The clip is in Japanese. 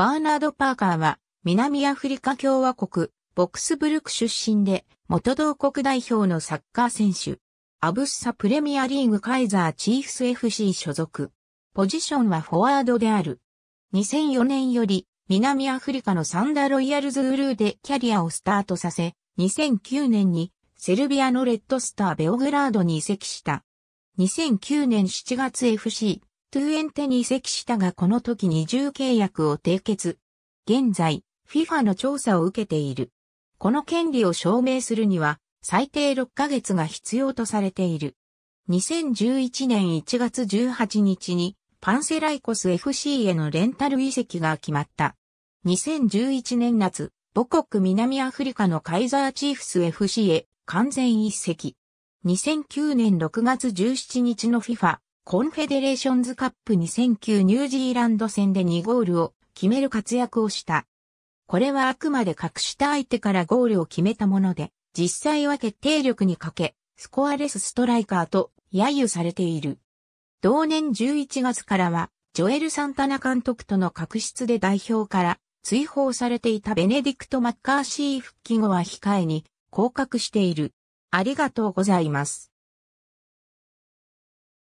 バーナード・パーカーは、南アフリカ共和国、ボックスブルク出身で、元同国代表のサッカー選手。アブッサプレミアリーグカイザーチーフス FC 所属。ポジションはフォワードである。2004年より南アフリカのサンダロイヤルズウルーでキャリアをスタートさせ、2009年にセルビアのレッドスターベオグラードに移籍した。2009年7月 FC トゥーエンテに移籍したがこの時二重契約を締結。現在、FIFA の調査を受けている。この権利を証明するには、最低6ヶ月が必要とされている。2011年1月18日に、パンセライコス FC へのレンタル移籍が決まった。2011年夏、母国南アフリカのカイザーチーフス FC へ完全移籍。2009年6月17日の FIFA コンフェデレーションズカップ2009ニュージーランド戦で2ゴールを決める活躍をした。これはあくまで隠した相手からゴールを決めたもので、実際は決定力に欠け、スコアレスストライカーと揶揄されている。同年11月からは、ジョエル・サンタナ監督との確執で代表から追放されていたベネディクト・マッカーシー復帰後は控えに降格している。ありがとうございます。